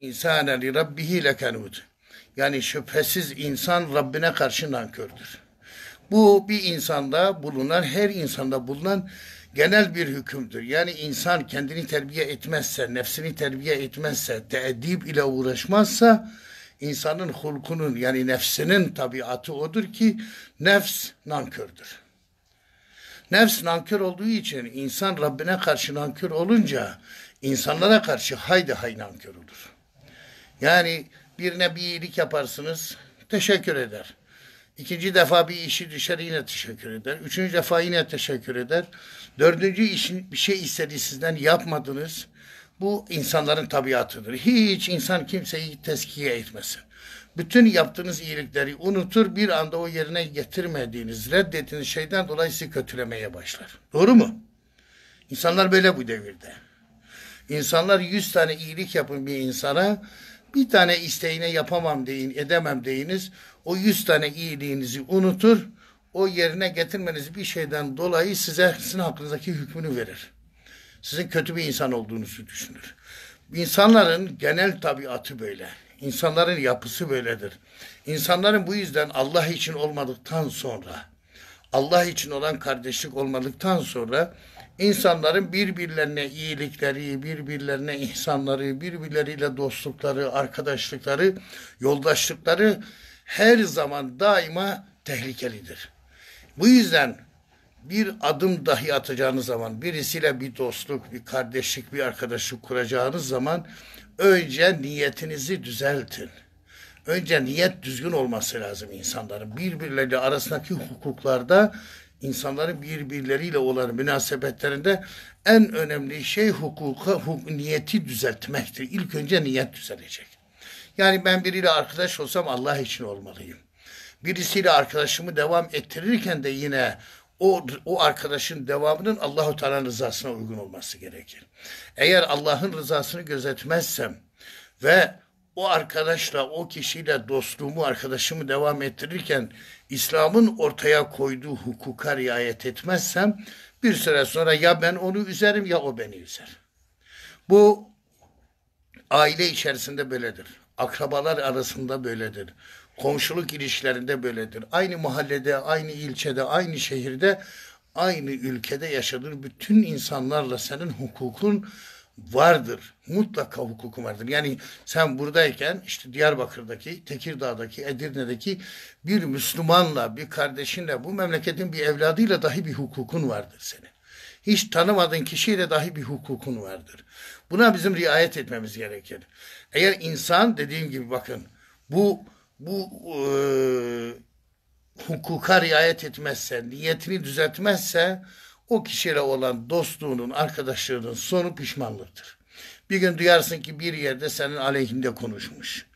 İnsane li rabbihi lekenut. Yani şüphesiz insan Rabbine karşı nankördür. Bu bir insanda bulunan, her insanda bulunan genel bir hükümdür. Yani insan kendini terbiye etmezse, nefsini terbiye etmezse, teedip ile uğraşmazsa insanın hulkunun yani nefsinin tabiatı odur ki nefs nankördür. Nefs nankör olduğu için insan Rabbine karşı nankör olunca insanlara karşı haydi hay nankör olur. Yani birine bir iyilik yaparsınız, teşekkür eder. İkinci defa bir işi düşer yine teşekkür eder. Üçüncü defa yine teşekkür eder. Dördüncü işin bir şey istedi sizden yapmadınız. Bu insanların tabiatıdır. Hiç insan kimseyi teskiye etmesin. Bütün yaptığınız iyilikleri unutur bir anda o yerine getirmediğiniz, reddettiğiniz şeyden dolayı sizi kötülemeye başlar. Doğru mu? İnsanlar böyle bu devirde. İnsanlar yüz tane iyilik yapın bir insana bir tane isteğine yapamam deyin, edemem deyiniz. O yüz tane iyiliğinizi unutur. O yerine getirmeniz bir şeyden dolayı size sizin hakkınızdaki hükmünü verir. Sizin kötü bir insan olduğunuzu düşünür. İnsanların genel tabiatı böyle. İnsanların yapısı böyledir. İnsanların bu yüzden Allah için olmadıktan sonra, Allah için olan kardeşlik olmadıktan sonra İnsanların birbirlerine iyilikleri, birbirlerine insanları, birbirleriyle dostlukları, arkadaşlıkları, yoldaşlıkları her zaman daima tehlikelidir. Bu yüzden bir adım dahi atacağınız zaman, birisiyle bir dostluk, bir kardeşlik, bir arkadaşlık kuracağınız zaman önce niyetinizi düzeltin. Önce niyet düzgün olması lazım insanların. Birbirleri arasındaki hukuklarda insanların birbirleriyle olan münasebetlerinde en önemli şey hukuka huk niyeti düzeltmektir. İlk önce niyet düzelecek. Yani ben biriyle arkadaş olsam Allah için olmalıyım. Birisiyle arkadaşımı devam ettirirken de yine o, o arkadaşın devamının Allahu Teala rızasına uygun olması gerekir. Eğer Allah'ın rızasını gözetmezsem ve o arkadaşla, o kişiyle dostluğumu, arkadaşımı devam ettirirken İslam'ın ortaya koyduğu hukuka riayet etmezsem bir süre sonra ya ben onu üzerim ya o beni üzer. Bu aile içerisinde böyledir. Akrabalar arasında böyledir. Komşuluk ilişkilerinde böyledir. Aynı mahallede, aynı ilçede, aynı şehirde, aynı ülkede yaşadığın Bütün insanlarla senin hukukun vardır. Mutlaka hukukun vardır. Yani sen buradayken işte Diyarbakır'daki, Tekirdağ'daki, Edirne'deki bir Müslümanla, bir kardeşinle, bu memleketin bir evladıyla dahi bir hukukun vardır senin. Hiç tanımadığın kişiyle dahi bir hukukun vardır. Buna bizim riayet etmemiz gerekir. Eğer insan dediğim gibi bakın bu bu e, hukuka riayet etmezse, niyetini düzeltmezse o kişiyle olan dostluğunun, arkadaşlığının sonu pişmanlıktır. Bir gün duyarsın ki bir yerde senin aleyhinde konuşmuş.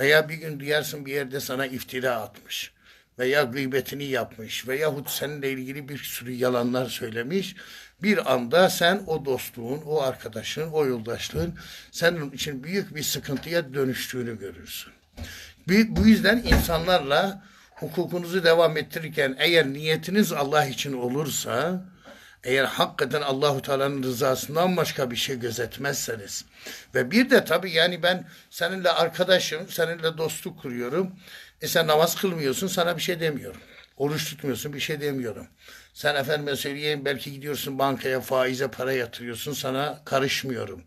Veya bir gün duyarsın bir yerde sana iftira atmış. Veya gıybetini yapmış. Veyahut seninle ilgili bir sürü yalanlar söylemiş. Bir anda sen o dostluğun, o arkadaşlığın, o yoldaşlığın senin için büyük bir sıkıntıya dönüştüğünü görürsün. Bu yüzden insanlarla hukukunuzu devam ettirirken eğer niyetiniz Allah için olursa eğer hakikaten Allahu Teala'nın rızasından başka bir şey gözetmezseniz ve bir de tabii yani ben seninle arkadaşım, seninle dostluk kuruyorum. E sen namaz kılmıyorsun, sana bir şey demiyorum. Oruç tutmuyorsun, bir şey demiyorum. Sen efendime söyleyeyim belki gidiyorsun bankaya faize para yatırıyorsun, sana karışmıyorum.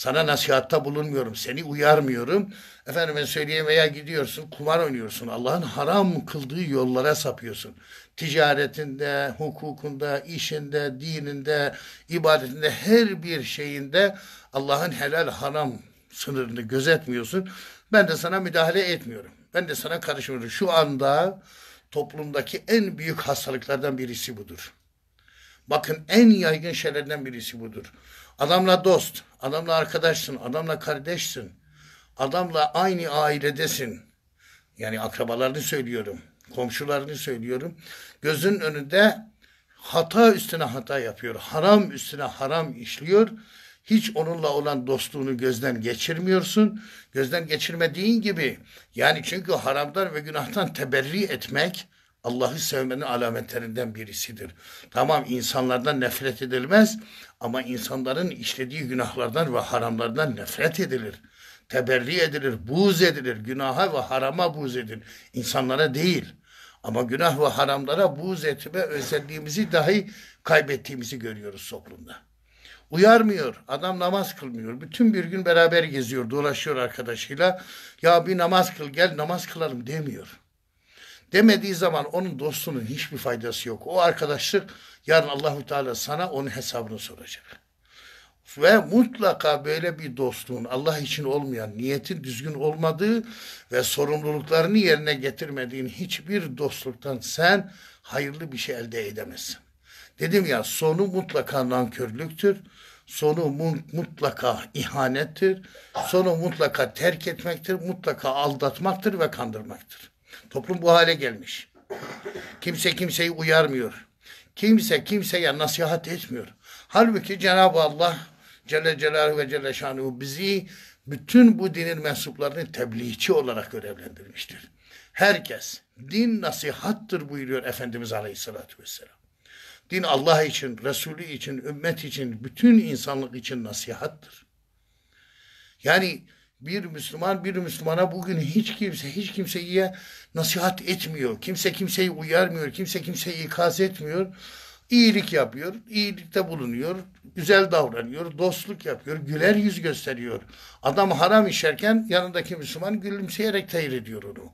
Sana nasihatta bulunmuyorum. Seni uyarmıyorum. Efendime söyleyeyim veya gidiyorsun kumar oynuyorsun. Allah'ın haram kıldığı yollara sapıyorsun. Ticaretinde, hukukunda, işinde, dininde, ibadetinde her bir şeyinde Allah'ın helal haram sınırını gözetmiyorsun. Ben de sana müdahale etmiyorum. Ben de sana karışmıyorum. Şu anda toplumdaki en büyük hastalıklardan birisi budur. Bakın en yaygın şeylerden birisi budur. Adamla dost, adamla arkadaşsın, adamla kardeşsin. Adamla aynı ailedesin. Yani akrabalarını söylüyorum, komşularını söylüyorum. Gözün önünde hata üstüne hata yapıyor. Haram üstüne haram işliyor. Hiç onunla olan dostluğunu gözden geçirmiyorsun. Gözden geçirmediğin gibi yani çünkü haramdan ve günahtan teberri etmek Allah'ı sevmenin alametlerinden birisidir. Tamam insanlardan nefret edilmez ama insanların işlediği günahlardan ve haramlardan nefret edilir. Teberri edilir, buğz edilir, günaha ve harama buğz edilir. İnsanlara değil. Ama günah ve haramlara buğz etme özelliğimizi dahi kaybettiğimizi görüyoruz toplumda. Uyarmıyor. Adam namaz kılmıyor. Bütün bir gün beraber geziyor, dolaşıyor arkadaşıyla. Ya bir namaz kıl gel namaz kılalım demiyor demediği zaman onun dostunun hiçbir faydası yok. O arkadaşlık yarın Allahu Teala sana onun hesabını soracak. Ve mutlaka böyle bir dostluğun Allah için olmayan, niyetin düzgün olmadığı ve sorumluluklarını yerine getirmediğin hiçbir dostluktan sen hayırlı bir şey elde edemezsin. Dedim ya sonu mutlaka nankörlüktür. Sonu mutlaka ihanettir. Sonu mutlaka terk etmektir, mutlaka aldatmaktır ve kandırmaktır. Toplum bu hale gelmiş. Kimse kimseyi uyarmıyor. Kimse kimseye nasihat etmiyor. Halbuki Cenab-ı Allah Celle Celaluhu ve Celle Şanuhu bizi bütün bu dinin mensuplarını tebliğçi olarak görevlendirmiştir. Herkes din nasihattır buyuruyor Efendimiz Aleyhisselatü Vesselam. Din Allah için, Resulü için, ümmet için, bütün insanlık için nasihattır. Yani bir Müslüman bir Müslümana bugün hiç kimse hiç kimseye nasihat etmiyor. Kimse kimseyi uyarmıyor. Kimse kimseyi ikaz etmiyor. İyilik yapıyor. iyilikte bulunuyor. Güzel davranıyor. Dostluk yapıyor. Güler yüz gösteriyor. Adam haram işerken yanındaki Müslüman gülümseyerek teyir ediyor onu.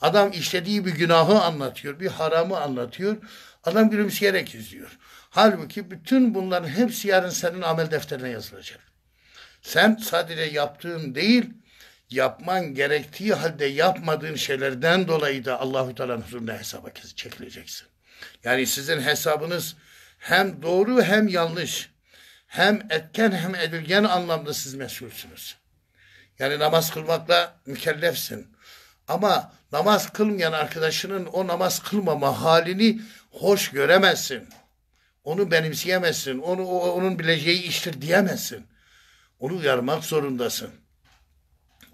Adam işlediği bir günahı anlatıyor. Bir haramı anlatıyor. Adam gülümseyerek izliyor. Halbuki bütün bunların hepsi yarın senin amel defterine yazılacak. Sen sadece yaptığın değil, yapman gerektiği halde yapmadığın şeylerden dolayı da Allahü Teala'nın huzuruna hesaba çekileceksin. Yani sizin hesabınız hem doğru hem yanlış, hem etken hem edilgen anlamda siz mesulsünüz. Yani namaz kılmakla mükellefsin. Ama namaz kılmayan arkadaşının o namaz kılmama halini hoş göremezsin. Onu benimseyemezsin. Onu, o, onun bileceği iştir diyemezsin. Onu uyarmak zorundasın.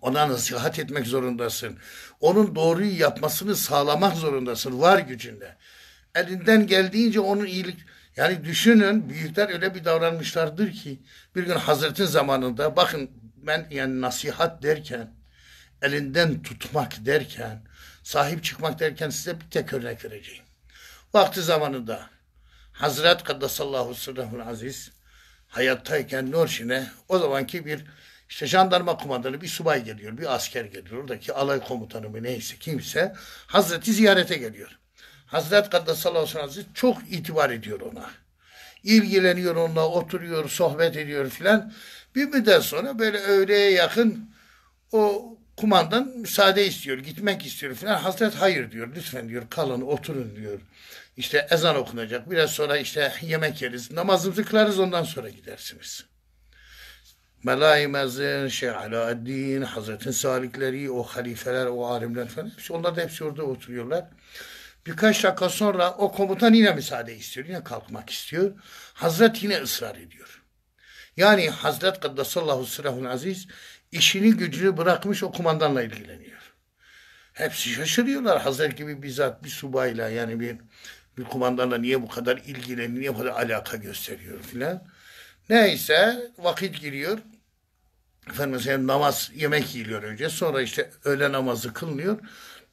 Ona nasihat etmek zorundasın. Onun doğruyu yapmasını sağlamak zorundasın var gücünde. Elinden geldiğince onun iyilik... Yani düşünün büyükler öyle bir davranmışlardır ki bir gün Hazretin zamanında bakın ben yani nasihat derken elinden tutmak derken sahip çıkmak derken size bir tek örnek vereceğim. Vakti zamanında Hazret Kaddesallahu Sırrahul Aziz hayattayken Norşin'e o zamanki bir işte jandarma kumandanı bir subay geliyor, bir asker geliyor. Oradaki alay komutanı mı neyse kimse Hazreti ziyarete geliyor. Hazret Kaddes sallallahu aleyhi ve Hazreti çok itibar ediyor ona. İlgileniyor onunla, oturuyor, sohbet ediyor filan. Bir müddet sonra böyle öğleye yakın o kumandan müsaade istiyor, gitmek istiyor falan. Hazret hayır diyor, lütfen diyor, kalın, oturun diyor. İşte ezan okunacak, biraz sonra işte yemek yeriz, namazımızı kılarız, ondan sonra gidersiniz. Melaimezin, Şeyh Alaaddin, Hazretin Salikleri, o halifeler, o alimler falan, hepsi, onlar da hepsi orada oturuyorlar. Birkaç dakika sonra o komutan yine müsaade istiyor, yine kalkmak istiyor. Hazret yine ısrar ediyor. Yani Hazret Kaddesallahu Sırahul Aziz işini gücünü bırakmış o kumandanla ilgileniyor. Hepsi şaşırıyorlar. hazır gibi bizzat bir subayla yani bir, bir kumandanla niye bu kadar ilgileniyor, niye bu kadar alaka gösteriyor filan. Neyse vakit giriyor. Efendim mesela namaz yemek yiyiliyor önce. Sonra işte öğle namazı kılınıyor.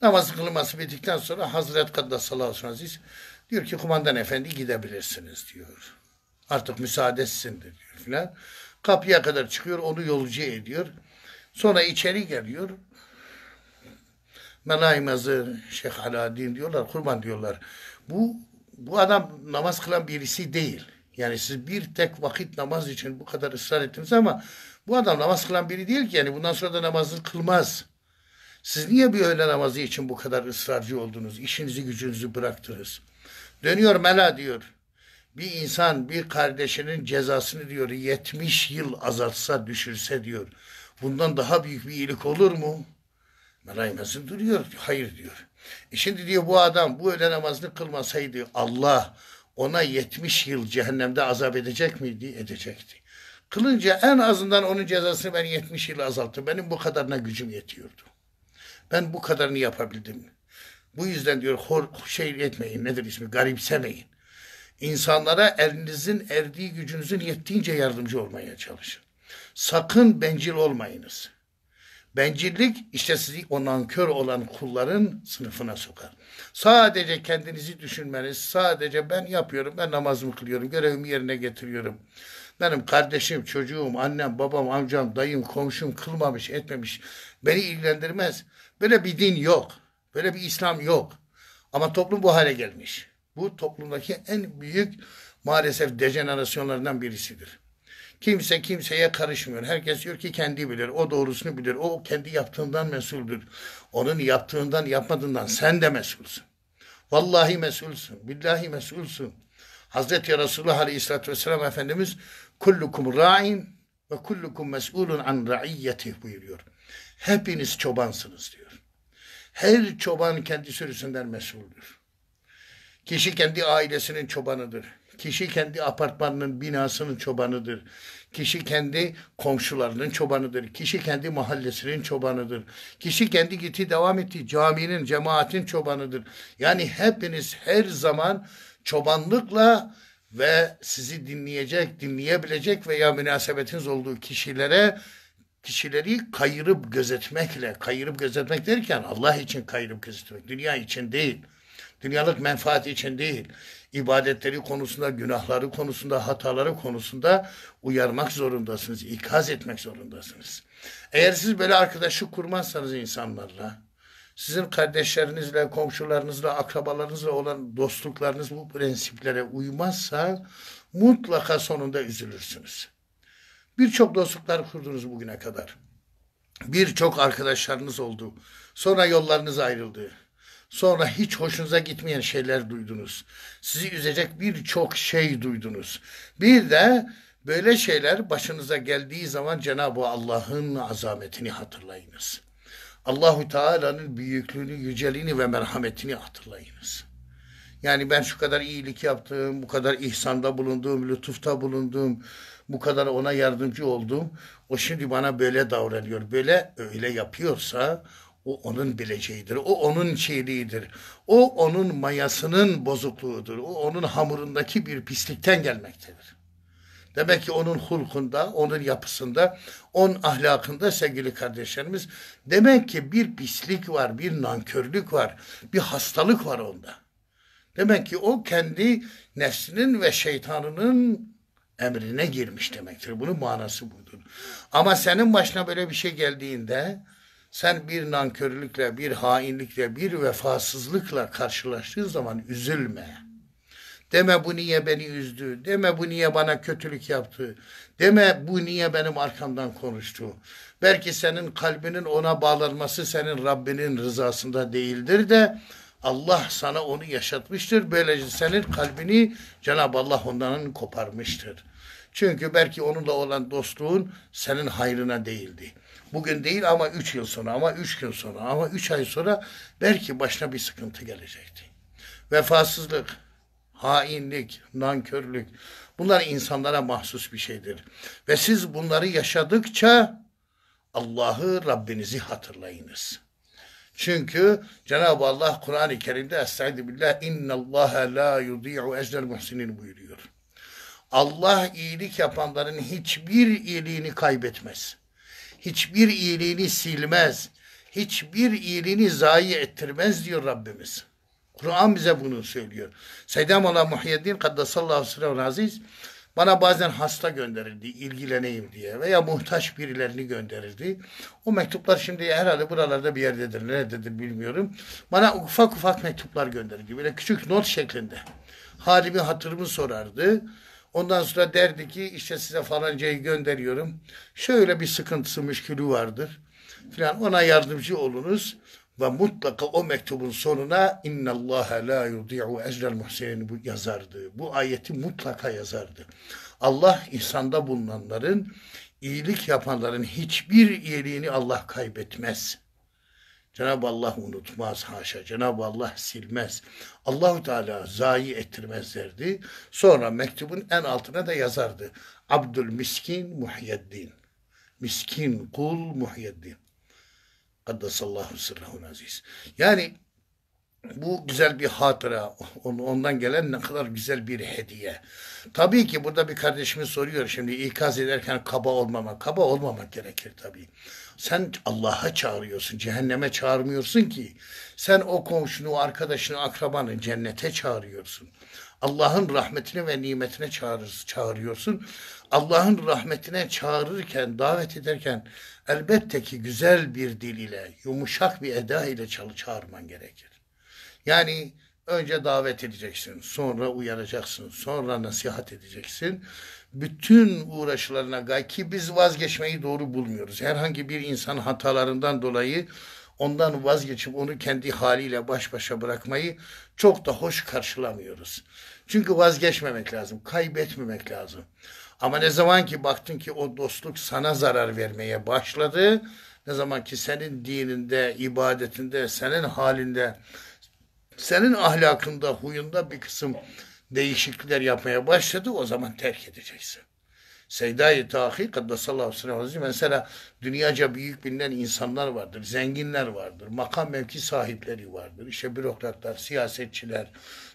Namaz kılınması bittikten sonra Hazret Kaddas sallallahu aleyhi ve sellem diyor ki kumandan efendi gidebilirsiniz diyor. Artık müsaade diyor filan. Kapıya kadar çıkıyor onu yolcu ediyor. Sonra içeri geliyor. menaymazı Şeyh Alaaddin diyorlar, kurban diyorlar. Bu bu adam namaz kılan birisi değil. Yani siz bir tek vakit namaz için bu kadar ısrar ettiniz ama bu adam namaz kılan biri değil ki yani bundan sonra da namazı kılmaz. Siz niye bir öğle namazı için bu kadar ısrarcı oldunuz? İşinizi gücünüzü bıraktınız. Dönüyor Mela diyor. Bir insan bir kardeşinin cezasını diyor 70 yıl azaltsa düşürse diyor. Bundan daha büyük bir iyilik olur mu? Meryem nasıl duruyor? Hayır diyor. E şimdi diyor bu adam bu öğle namazını kılmasaydı Allah ona 70 yıl cehennemde azap edecek miydi? Edecekti. Kılınca en azından onun cezasını ben 70 yıl azalttım. Benim bu kadarına gücüm yetiyordu. Ben bu kadarını yapabildim. Bu yüzden diyor hor, şey etmeyin nedir ismi garipsemeyin. İnsanlara elinizin erdiği gücünüzün yettiğince yardımcı olmaya çalışın. Sakın bencil olmayınız. Bencillik işte sizi o nankör olan kulların sınıfına sokar. Sadece kendinizi düşünmeniz, sadece ben yapıyorum, ben namazımı kılıyorum, görevimi yerine getiriyorum. Benim kardeşim, çocuğum, annem, babam, amcam, dayım, komşum kılmamış, etmemiş. Beni ilgilendirmez. Böyle bir din yok. Böyle bir İslam yok. Ama toplum bu hale gelmiş. Bu toplumdaki en büyük maalesef dejenerasyonlarından birisidir. Kimse kimseye karışmıyor. Herkes diyor ki kendi bilir. O doğrusunu bilir. O kendi yaptığından mesuldür. Onun yaptığından yapmadığından sen de mesulsun. Vallahi mesulsun. Billahi mesulsun. Hazreti Resulullah Aleyhisselatü Vesselam Efendimiz kullukum ra'in ve kullukum mes'ulun an ra'iyyetih buyuruyor. Hepiniz çobansınız diyor. Her çoban kendi sürüsünden mesuldür. Kişi kendi ailesinin çobanıdır. Kişi kendi apartmanının binasının çobanıdır. Kişi kendi komşularının çobanıdır. Kişi kendi mahallesinin çobanıdır. Kişi kendi gitti devam ettiği caminin, cemaatin çobanıdır. Yani hepiniz her zaman çobanlıkla ve sizi dinleyecek, dinleyebilecek veya münasebetiniz olduğu kişilere kişileri kayırıp gözetmekle, kayırıp gözetmek derken Allah için kayırıp gözetmek, dünya için değil, dünyalık menfaat için değil, ibadetleri konusunda, günahları konusunda, hataları konusunda uyarmak zorundasınız, ikaz etmek zorundasınız. Eğer siz böyle arkadaşlık kurmazsanız insanlarla, sizin kardeşlerinizle, komşularınızla, akrabalarınızla olan dostluklarınız bu prensiplere uymazsa mutlaka sonunda üzülürsünüz. Birçok dostluklar kurdunuz bugüne kadar. Birçok arkadaşlarınız oldu. Sonra yollarınız ayrıldı. Sonra hiç hoşunuza gitmeyen şeyler duydunuz. Sizi üzecek birçok şey duydunuz. Bir de böyle şeyler başınıza geldiği zaman Cenab-ı Allah'ın azametini hatırlayınız. Allahu Teala'nın büyüklüğünü, yüceliğini ve merhametini hatırlayınız. Yani ben şu kadar iyilik yaptım, bu kadar ihsanda bulundum, lütufta bulundum, bu kadar ona yardımcı oldum. O şimdi bana böyle davranıyor, böyle öyle yapıyorsa o onun bileceğidir. O onun şeyliğidir. O onun mayasının bozukluğudur. O onun hamurundaki bir pislikten gelmektedir. Demek ki onun hulkunda, onun yapısında, onun ahlakında sevgili kardeşlerimiz demek ki bir pislik var, bir nankörlük var, bir hastalık var onda. Demek ki o kendi nefsinin ve şeytanının emrine girmiş demektir. Bunun manası budur. Ama senin başına böyle bir şey geldiğinde sen bir nankörlükle, bir hainlikle, bir vefasızlıkla karşılaştığın zaman üzülme. Deme bu niye beni üzdü, deme bu niye bana kötülük yaptı, deme bu niye benim arkamdan konuştu. Belki senin kalbinin ona bağlanması senin Rabbinin rızasında değildir de Allah sana onu yaşatmıştır. Böylece senin kalbini Cenab-ı Allah ondan koparmıştır. Çünkü belki onunla olan dostluğun senin hayrına değildi. Bugün değil ama üç yıl sonra ama üç gün sonra ama üç ay sonra belki başına bir sıkıntı gelecekti. Vefasızlık, hainlik, nankörlük bunlar insanlara mahsus bir şeydir. Ve siz bunları yaşadıkça Allah'ı Rabbinizi hatırlayınız. Çünkü Cenab-ı Allah Kur'an-ı Kerim'de Estaizu billah innallâhe la yudî'u ecrel muhsinin buyuruyor. Allah iyilik yapanların hiçbir iyiliğini kaybetmez hiçbir iyiliğini silmez. Hiçbir iyiliğini zayi ettirmez diyor Rabbimiz. Kur'an bize bunu söylüyor. Seydem Ola Muhyiddin Kaddesallahu aleyhi ve aziz bana bazen hasta gönderirdi ilgileneyim diye veya muhtaç birilerini gönderirdi. O mektuplar şimdi herhalde buralarda bir yerdedir nerededir bilmiyorum. Bana ufak ufak mektuplar gönderirdi böyle küçük not şeklinde. Halimi hatırımı sorardı. Ondan sonra derdi ki işte size falancayı gönderiyorum. Şöyle bir sıkıntısı müşkülü vardır. Filan ona yardımcı olunuz. Ve mutlaka o mektubun sonuna inna innallâhe la yudi'u ecrel muhsinin bu yazardı. Bu ayeti mutlaka yazardı. Allah insanda bulunanların, iyilik yapanların hiçbir iyiliğini Allah kaybetmez.'' Cenab-ı Allah unutmaz haşa. Cenab-ı Allah silmez. Allahu Teala zayi ettirmez derdi. Sonra mektubun en altına da yazardı. Abdül Miskin Muhyiddin. Miskin kul Muhyiddin. Kaddesallahu sırrahun aziz. Yani bu güzel bir hatıra. Ondan gelen ne kadar güzel bir hediye. Tabii ki burada bir kardeşimiz soruyor şimdi ikaz ederken kaba olmamak. Kaba olmamak gerekir tabii. Sen Allah'a çağırıyorsun, cehenneme çağırmıyorsun ki. Sen o komşunu, arkadaşını, akrabanı cennete çağırıyorsun. Allah'ın rahmetine ve nimetine çağırıyorsun. Allah'ın rahmetine çağırırken, davet ederken elbette ki güzel bir dil ile, yumuşak bir eda ile çağırman gerekir. Yani Önce davet edeceksin, sonra uyaracaksın, sonra nasihat edeceksin. Bütün uğraşlarına gay ki biz vazgeçmeyi doğru bulmuyoruz. Herhangi bir insan hatalarından dolayı ondan vazgeçip onu kendi haliyle baş başa bırakmayı çok da hoş karşılamıyoruz. Çünkü vazgeçmemek lazım, kaybetmemek lazım. Ama ne zaman ki baktın ki o dostluk sana zarar vermeye başladı, ne zaman ki senin dininde, ibadetinde, senin halinde senin ahlakında, huyunda bir kısım değişiklikler yapmaya başladı o zaman terk edeceksin. Seyda-i Tahi Kaddesallahu sallallahu aleyhi ve mesela dünyaca büyük bilinen insanlar vardır, zenginler vardır, makam mevki sahipleri vardır, işte bürokratlar, siyasetçiler,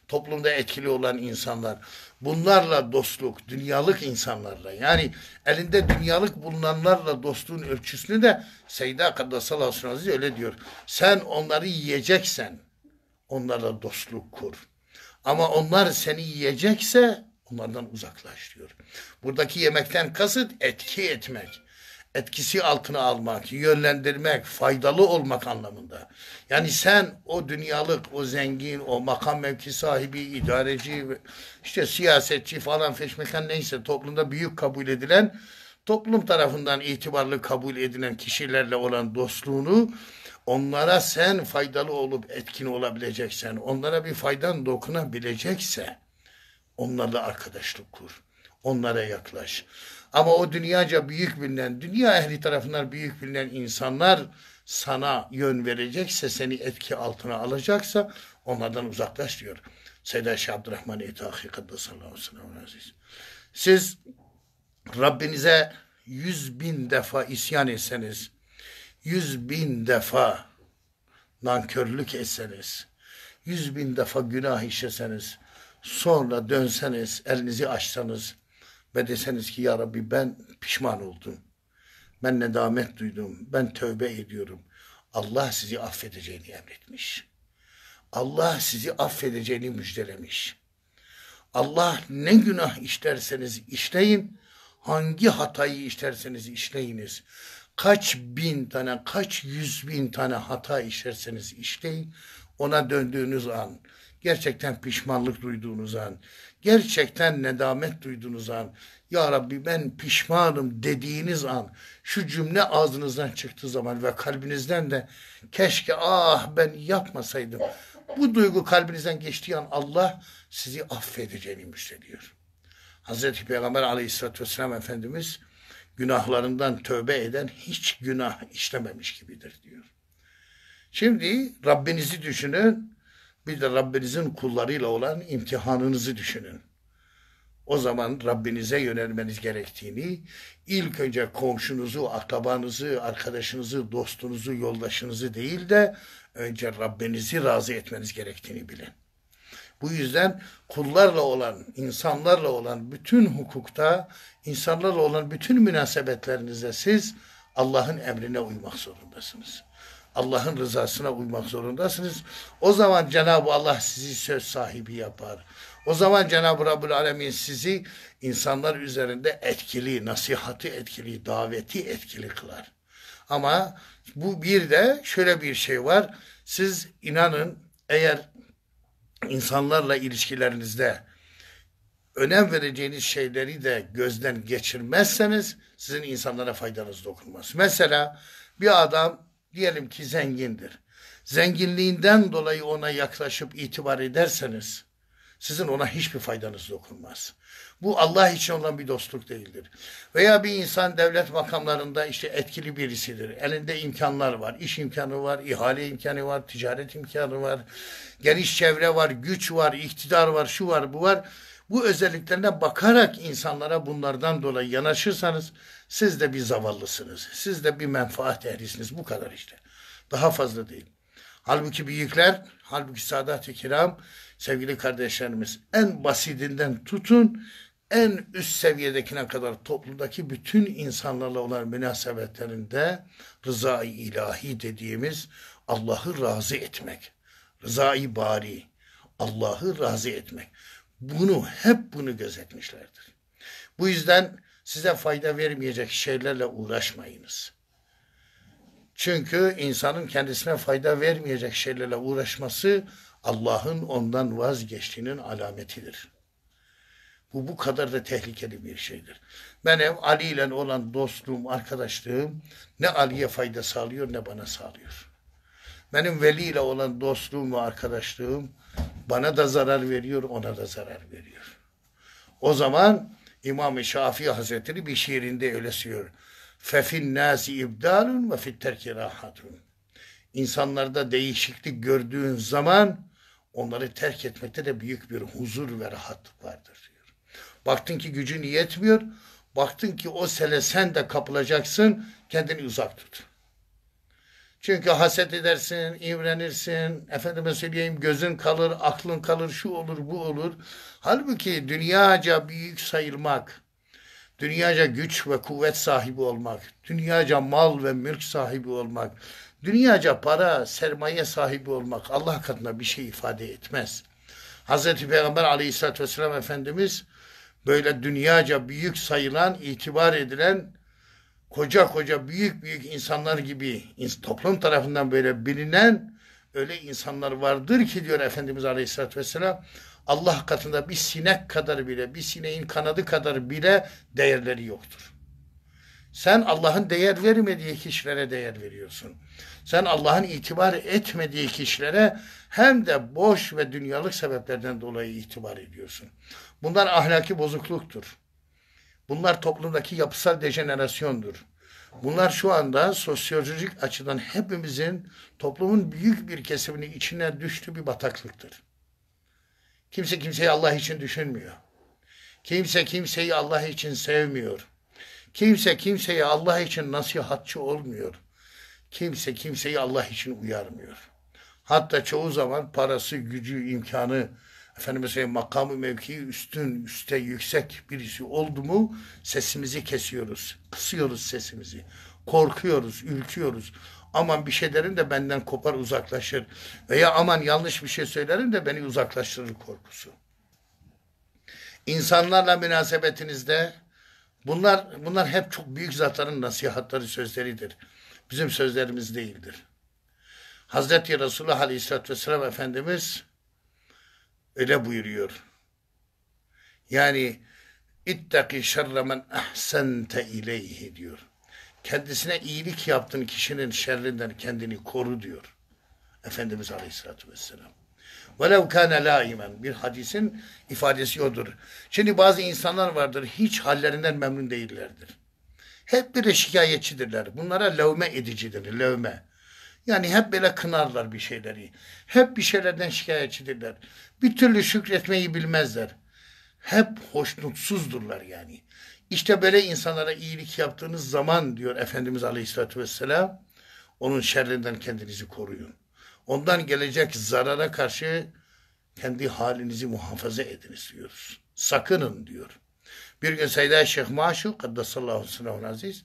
toplumda etkili olan insanlar. Bunlarla dostluk, dünyalık insanlarla yani elinde dünyalık bulunanlarla dostluğun ölçüsünü de Seyda Kaddesallahu sallallahu aleyhi ve öyle diyor. Sen onları yiyeceksen, onlarla dostluk kur. Ama onlar seni yiyecekse onlardan uzaklaş diyor. Buradaki yemekten kasıt etki etmek. Etkisi altına almak, yönlendirmek, faydalı olmak anlamında. Yani sen o dünyalık, o zengin, o makam mevki sahibi, idareci, işte siyasetçi falan feşmekan neyse toplumda büyük kabul edilen, toplum tarafından itibarlı kabul edilen kişilerle olan dostluğunu onlara sen faydalı olup etkin olabileceksen, onlara bir faydan dokunabilecekse onlarla arkadaşlık kur. Onlara yaklaş. Ama o dünyaca büyük bilinen, dünya ehli tarafından büyük bilinen insanlar sana yön verecekse, seni etki altına alacaksa onlardan uzaklaş diyor. Seyyid Şeyh Abdurrahman Etaki Kaddesallahu aleyhi ve sellem. Siz Rabbinize yüz bin defa isyan etseniz, yüz bin defa nankörlük etseniz, yüz bin defa günah işleseniz, sonra dönseniz, elinizi açsanız ve deseniz ki Ya Rabbi ben pişman oldum. Ben nedamet duydum. Ben tövbe ediyorum. Allah sizi affedeceğini emretmiş. Allah sizi affedeceğini müjdelemiş. Allah ne günah işlerseniz işleyin, hangi hatayı işlerseniz işleyiniz kaç bin tane, kaç yüz bin tane hata işlerseniz işleyin, ona döndüğünüz an, gerçekten pişmanlık duyduğunuz an, gerçekten nedamet duyduğunuz an, ya Rabbi ben pişmanım dediğiniz an, şu cümle ağzınızdan çıktığı zaman ve kalbinizden de keşke ah ben yapmasaydım. Bu duygu kalbinizden geçtiği an Allah sizi affedeceğini müjdeliyor. Hazreti Peygamber aleyhissalatü vesselam Efendimiz günahlarından tövbe eden hiç günah işlememiş gibidir diyor. Şimdi Rabbinizi düşünün. Bir de Rabbinizin kullarıyla olan imtihanınızı düşünün. O zaman Rabbinize yönelmeniz gerektiğini, ilk önce komşunuzu, akrabanızı, arkadaşınızı, dostunuzu, yoldaşınızı değil de önce Rabbinizi razı etmeniz gerektiğini bilin. Bu yüzden kullarla olan, insanlarla olan bütün hukukta, insanlarla olan bütün münasebetlerinizde siz Allah'ın emrine uymak zorundasınız. Allah'ın rızasına uymak zorundasınız. O zaman Cenab-ı Allah sizi söz sahibi yapar. O zaman Cenab-ı Rabbül Alemin sizi insanlar üzerinde etkili, nasihati etkili, daveti etkili kılar. Ama bu bir de şöyle bir şey var. Siz inanın eğer insanlarla ilişkilerinizde önem vereceğiniz şeyleri de gözden geçirmezseniz sizin insanlara faydanız dokunmaz. Mesela bir adam diyelim ki zengindir. Zenginliğinden dolayı ona yaklaşıp itibar ederseniz sizin ona hiçbir faydanız dokunmaz. Bu Allah için olan bir dostluk değildir. Veya bir insan devlet makamlarında işte etkili birisidir. Elinde imkanlar var. iş imkanı var, ihale imkanı var, ticaret imkanı var. Geniş çevre var, güç var, iktidar var, şu var, bu var. Bu özelliklerine bakarak insanlara bunlardan dolayı yanaşırsanız siz de bir zavallısınız. Siz de bir menfaat ehlisiniz. Bu kadar işte. Daha fazla değil. Halbuki büyükler, halbuki Sadat-ı Kiram sevgili kardeşlerimiz en basitinden tutun en üst seviyedekine kadar toplumdaki bütün insanlarla olan münasebetlerinde rızayı ilahi dediğimiz Allah'ı razı etmek. Rızayı bari, Allah'ı razı etmek. Bunu hep bunu gözetmişlerdir. Bu yüzden size fayda vermeyecek şeylerle uğraşmayınız. Çünkü insanın kendisine fayda vermeyecek şeylerle uğraşması Allah'ın ondan vazgeçtiğinin alametidir. Bu bu kadar da tehlikeli bir şeydir. Benim Ali ile olan dostluğum, arkadaşlığım ne Ali'ye fayda sağlıyor ne bana sağlıyor. Benim Veli ile olan dostluğum ve arkadaşlığım bana da zarar veriyor, ona da zarar veriyor. O zaman İmam-ı Şafii Hazretleri bir şiirinde öyle söylüyor fefin nasi ibdalun ve fit terki rahatun. İnsanlarda değişiklik gördüğün zaman onları terk etmekte de büyük bir huzur ve rahatlık vardır diyor. Baktın ki gücün yetmiyor. Baktın ki o sele sen de kapılacaksın. Kendini uzak tut. Çünkü haset edersin, imrenirsin, efendime söyleyeyim gözün kalır, aklın kalır, şu olur, bu olur. Halbuki dünyaca büyük sayılmak, dünyaca güç ve kuvvet sahibi olmak, dünyaca mal ve mülk sahibi olmak, dünyaca para, sermaye sahibi olmak Allah katında bir şey ifade etmez. Hz. Peygamber aleyhissalatü vesselam Efendimiz böyle dünyaca büyük sayılan, itibar edilen koca koca büyük büyük insanlar gibi toplum tarafından böyle bilinen öyle insanlar vardır ki diyor Efendimiz Aleyhisselatü Vesselam Allah katında bir sinek kadar bile, bir sineğin kanadı kadar bile değerleri yoktur. Sen Allah'ın değer vermediği kişilere değer veriyorsun. Sen Allah'ın itibar etmediği kişilere hem de boş ve dünyalık sebeplerden dolayı itibar ediyorsun. Bunlar ahlaki bozukluktur. Bunlar toplumdaki yapısal dejenerasyondur. Bunlar şu anda sosyolojik açıdan hepimizin toplumun büyük bir kesiminin içine düştüğü bir bataklıktır. Kimse kimseyi Allah için düşünmüyor. Kimse kimseyi Allah için sevmiyor. Kimse kimseyi Allah için nasihatçı olmuyor. Kimse kimseyi Allah için uyarmıyor. Hatta çoğu zaman parası, gücü, imkanı, efendim mesela makamı, mevkii üstün, üste yüksek birisi oldu mu sesimizi kesiyoruz. Kısıyoruz sesimizi. Korkuyoruz, ürküyoruz aman bir şey derim de benden kopar uzaklaşır veya aman yanlış bir şey söylerim de beni uzaklaştırır korkusu. İnsanlarla münasebetinizde bunlar bunlar hep çok büyük zatların nasihatları sözleridir. Bizim sözlerimiz değildir. Hazreti Resulullah Aleyhisselatü Vesselam Efendimiz öyle buyuruyor. Yani ittaki şerre men ahsente ileyhi diyor kendisine iyilik yaptığın kişinin şerrinden kendini koru diyor. Efendimiz Aleyhisselatü Vesselam. Velev kâne laimen. Bir hadisin ifadesi odur. Şimdi bazı insanlar vardır hiç hallerinden memnun değillerdir. Hep böyle şikayetçidirler. Bunlara levme edicidir. Levme. Yani hep böyle kınarlar bir şeyleri. Hep bir şeylerden şikayetçidirler. Bir türlü şükretmeyi bilmezler hep hoşnutsuzdurlar yani. İşte böyle insanlara iyilik yaptığınız zaman diyor Efendimiz Aleyhisselatü Vesselam onun şerrinden kendinizi koruyun. Ondan gelecek zarara karşı kendi halinizi muhafaza ediniz diyoruz. Sakının diyor. Bir gün Seyyid Şeyh Maşu Kaddesallahu Sınavun Aziz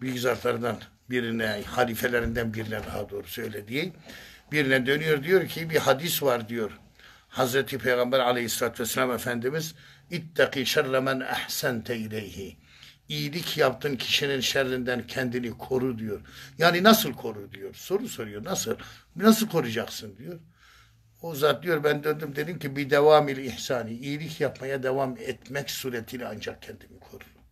büyük zatlardan birine, halifelerinden birine daha doğrusu öyle Birine dönüyor diyor ki bir hadis var diyor. Hazreti Peygamber aleyhissalatü vesselam Efendimiz ittaki şerre men ehsente ileyhi. İyilik yaptığın kişinin şerrinden kendini koru diyor. Yani nasıl koru diyor. Soru soruyor. Nasıl? Nasıl koruyacaksın diyor. O zat diyor ben döndüm dedim ki bir devam ile ihsani. iyilik yapmaya devam etmek suretiyle ancak kendimi korurum.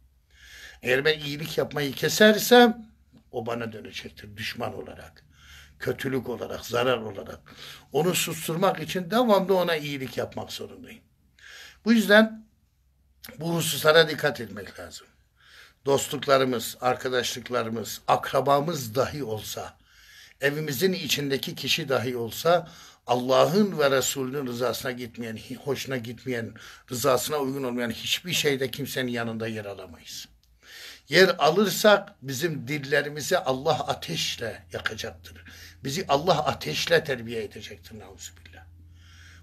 Eğer ben iyilik yapmayı kesersem o bana dönecektir düşman olarak kötülük olarak, zarar olarak. Onu susturmak için devamlı ona iyilik yapmak zorundayım. Bu yüzden bu hususlara dikkat etmek lazım. Dostluklarımız, arkadaşlıklarımız, akrabamız dahi olsa, evimizin içindeki kişi dahi olsa Allah'ın ve Resulünün rızasına gitmeyen, hoşuna gitmeyen, rızasına uygun olmayan hiçbir şeyde kimsenin yanında yer alamayız. Yer alırsak bizim dillerimizi Allah ateşle yakacaktır. Bizi Allah ateşle terbiye edecektir nauzubillah.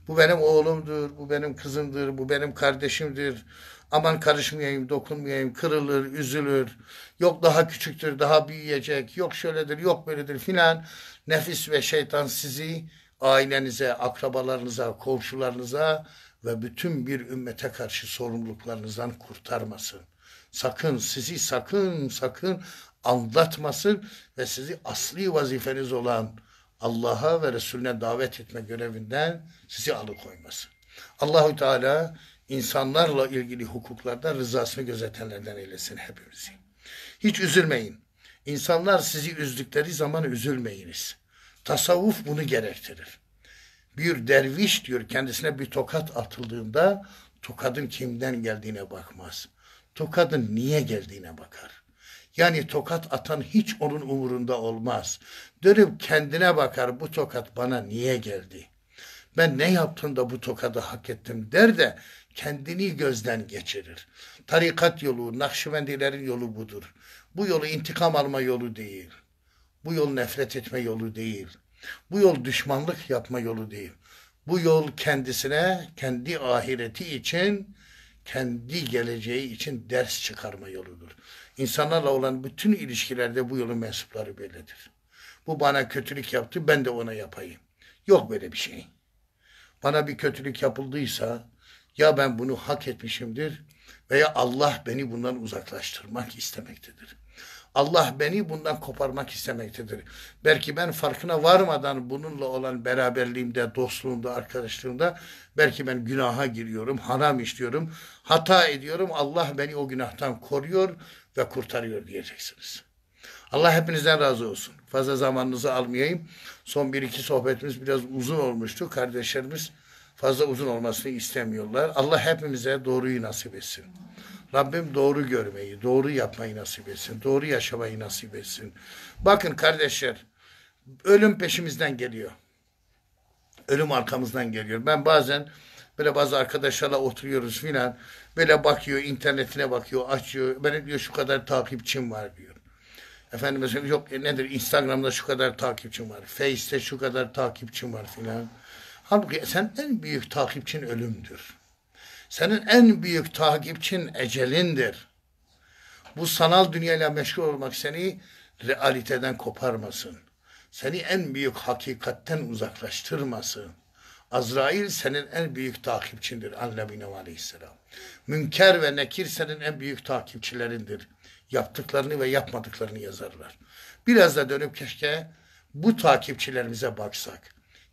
Bu benim oğlumdur, bu benim kızımdır, bu benim kardeşimdir. Aman karışmayayım, dokunmayayım, kırılır, üzülür. Yok daha küçüktür, daha büyüyecek, yok şöyledir, yok böyledir filan. Nefis ve şeytan sizi ailenize, akrabalarınıza, komşularınıza ve bütün bir ümmete karşı sorumluluklarınızdan kurtarmasın sakın sizi sakın sakın aldatmasın ve sizi asli vazifeniz olan Allah'a ve Resulüne davet etme görevinden sizi alıkoymasın. Allahü Teala insanlarla ilgili hukuklarda rızasını gözetenlerden eylesin hepimizi. Hiç üzülmeyin. İnsanlar sizi üzdükleri zaman üzülmeyiniz. Tasavvuf bunu gerektirir. Bir derviş diyor kendisine bir tokat atıldığında tokadın kimden geldiğine bakmaz tokadın niye geldiğine bakar. Yani tokat atan hiç onun umurunda olmaz. Dönüp kendine bakar bu tokat bana niye geldi? Ben ne yaptım da bu tokadı hak ettim der de kendini gözden geçirir. Tarikat yolu, Nakşibendilerin yolu budur. Bu yolu intikam alma yolu değil. Bu yol nefret etme yolu değil. Bu yol düşmanlık yapma yolu değil. Bu yol kendisine, kendi ahireti için kendi geleceği için ders çıkarma yoludur. İnsanlarla olan bütün ilişkilerde bu yolun mensupları böyledir. Bu bana kötülük yaptı ben de ona yapayım. Yok böyle bir şey. Bana bir kötülük yapıldıysa ya ben bunu hak etmişimdir veya Allah beni bundan uzaklaştırmak istemektedir. Allah beni bundan koparmak istemektedir. Belki ben farkına varmadan bununla olan beraberliğimde, dostluğumda, arkadaşlığımda belki ben günaha giriyorum, haram işliyorum, hata ediyorum. Allah beni o günahtan koruyor ve kurtarıyor diyeceksiniz. Allah hepinizden razı olsun. Fazla zamanınızı almayayım. Son bir iki sohbetimiz biraz uzun olmuştu. Kardeşlerimiz fazla uzun olmasını istemiyorlar. Allah hepimize doğruyu nasip etsin. Rabbim doğru görmeyi, doğru yapmayı nasip etsin. Doğru yaşamayı nasip etsin. Bakın kardeşler, ölüm peşimizden geliyor. Ölüm arkamızdan geliyor. Ben bazen böyle bazı arkadaşlarla oturuyoruz filan. Böyle bakıyor, internetine bakıyor, açıyor. Ben diyor şu kadar takipçim var diyor. Efendim mesela yok e, nedir Instagram'da şu kadar takipçim var. Face'te şu kadar takipçim var filan. Halbuki sen en büyük takipçin ölümdür. Senin en büyük takipçin ecelindir. Bu sanal dünyayla meşgul olmak seni realiteden koparmasın. Seni en büyük hakikatten uzaklaştırmasın. Azrail senin en büyük takipçindir. Annemine aleyhisselam. Münker ve nekir senin en büyük takipçilerindir. Yaptıklarını ve yapmadıklarını yazarlar. Biraz da dönüp keşke bu takipçilerimize baksak.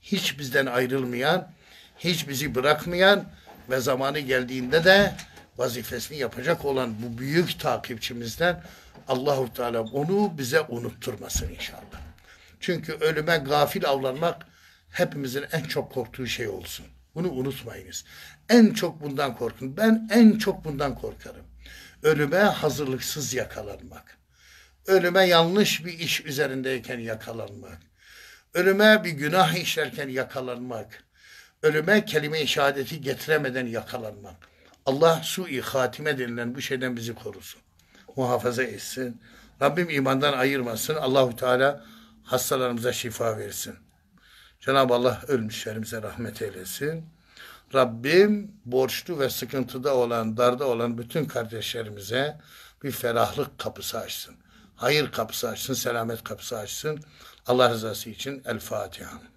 Hiç bizden ayrılmayan, hiç bizi bırakmayan ve zamanı geldiğinde de vazifesini yapacak olan bu büyük takipçimizden Allahu Teala onu bize unutturmasın inşallah. Çünkü ölüme gafil avlanmak hepimizin en çok korktuğu şey olsun. Bunu unutmayınız. En çok bundan korkun. Ben en çok bundan korkarım. Ölüme hazırlıksız yakalanmak. Ölüme yanlış bir iş üzerindeyken yakalanmak. Ölüme bir günah işlerken yakalanmak ölüme kelime-i şehadeti getiremeden yakalanmak. Allah sui hatime denilen bu şeyden bizi korusun. Muhafaza etsin. Rabbim imandan ayırmasın. Allahu Teala hastalarımıza şifa versin. Cenab-ı Allah ölmüşlerimize rahmet eylesin. Rabbim borçlu ve sıkıntıda olan, darda olan bütün kardeşlerimize bir ferahlık kapısı açsın. Hayır kapısı açsın, selamet kapısı açsın. Allah rızası için El Fatiha.